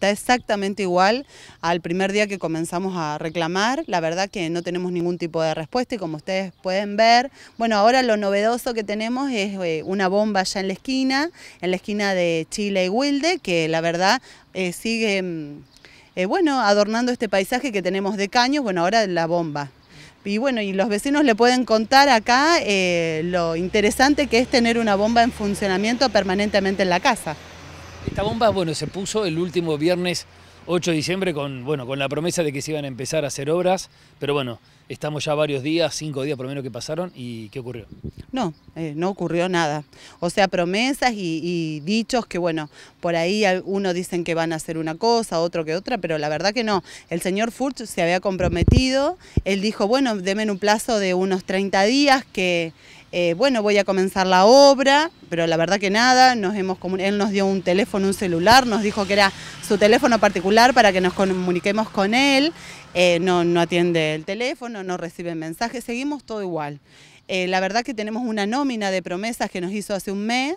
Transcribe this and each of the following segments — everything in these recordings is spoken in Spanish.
está exactamente igual al primer día que comenzamos a reclamar. La verdad que no tenemos ningún tipo de respuesta y como ustedes pueden ver, bueno, ahora lo novedoso que tenemos es eh, una bomba ya en la esquina, en la esquina de Chile y Wilde, que la verdad eh, sigue... Mm, eh, bueno, adornando este paisaje que tenemos de caños, bueno, ahora la bomba. Y bueno, y los vecinos le pueden contar acá lo interesante que es tener una bomba en funcionamiento permanentemente en la casa. Esta bomba, bueno, se puso el último viernes 8 de diciembre con, bueno, con la promesa de que se iban a empezar a hacer obras, pero bueno, estamos ya varios días, cinco días por lo menos que pasaron, ¿y qué ocurrió? No, eh, no ocurrió nada. O sea, promesas y, dichos que, bueno, por ahí uno dicen que van a hacer una cosa, otro que otra, pero la verdad que no. El señor Furch se había comprometido, él dijo, bueno, denme un plazo de unos 30 días que eh, bueno, voy a comenzar la obra, pero la verdad que nada, nos hemos él nos dio un teléfono, un celular, nos dijo que era su teléfono particular para que nos comuniquemos con él, eh, no, no atiende el teléfono, no recibe mensajes, seguimos todo igual. Eh, la verdad que tenemos una nómina de promesas que nos hizo hace un mes,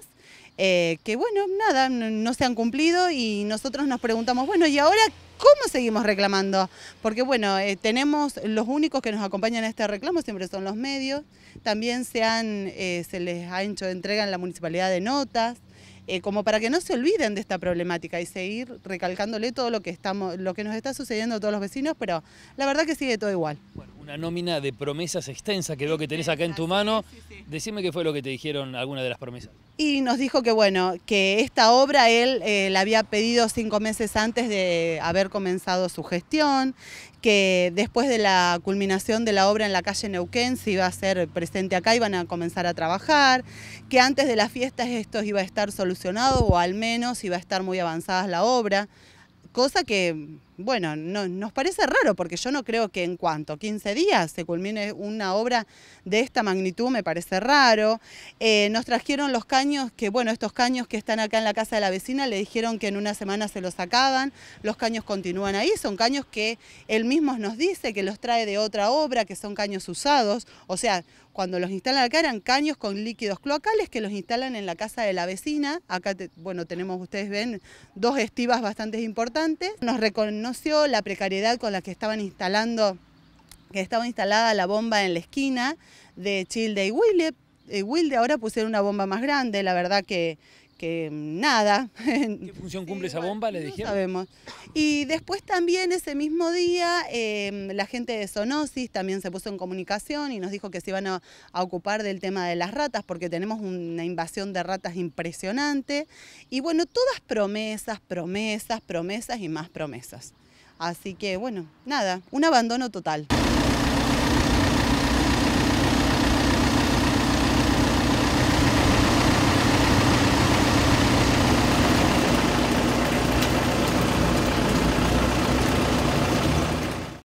eh, que bueno, nada, no, se han cumplido y nosotros nos preguntamos, bueno, ¿y ahora ¿cómo seguimos reclamando? Porque bueno, eh, tenemos los únicos que nos acompañan a este reclamo siempre son los medios, también se, han, eh, se les ha hecho entrega en la municipalidad de notas, como para que no se olviden de esta problemática y seguir recalcándole todo lo que, estamos, lo que nos está sucediendo a todos los vecinos, pero la verdad que sigue todo igual. Una nómina de promesas extensa que veo que tenés acá en tu mano. Decime qué fue lo que te dijeron alguna de las promesas. Y nos dijo que bueno, que esta obra él eh, la había pedido cinco meses antes de haber comenzado su gestión, que después de la culminación de la obra en la calle Neuquén se iba a ser presente acá, iban a comenzar a trabajar, que antes de las fiestas esto iba a estar solucionado o al menos iba a estar muy avanzada la obra, cosa que bueno, no, nos parece raro porque yo no creo que en cuanto 15 días se culmine una obra de esta magnitud, me parece raro. Eh, nos trajeron los caños, que bueno, estos caños que están acá en la casa de la vecina, le dijeron que en una semana se los acaban. los caños continúan ahí, son caños que él mismo nos dice que los trae de otra obra, que son caños usados, o sea, cuando los instalan acá eran caños con líquidos cloacales que los instalan en la casa de la vecina, acá, bueno, tenemos, ustedes ven, dos estivas bastante importantes, nos reconocen conoció la precariedad con la que estaban instalando, que estaba instalada la bomba en la esquina de Childe y Wilde. Eh, Wilde ahora pusieron una bomba más grande, la verdad que que nada. ¿Qué función cumple esa bomba? Le no dijeron. sabemos. Y después también ese mismo día em, la gente de Sonosis también se puso en comunicación y nos dijo que se iban a ocupar del tema de las ratas porque tenemos una invasión de ratas impresionante. Y bueno, todas promesas, promesas, promesas y más promesas. Así que bueno, nada, un abandono total.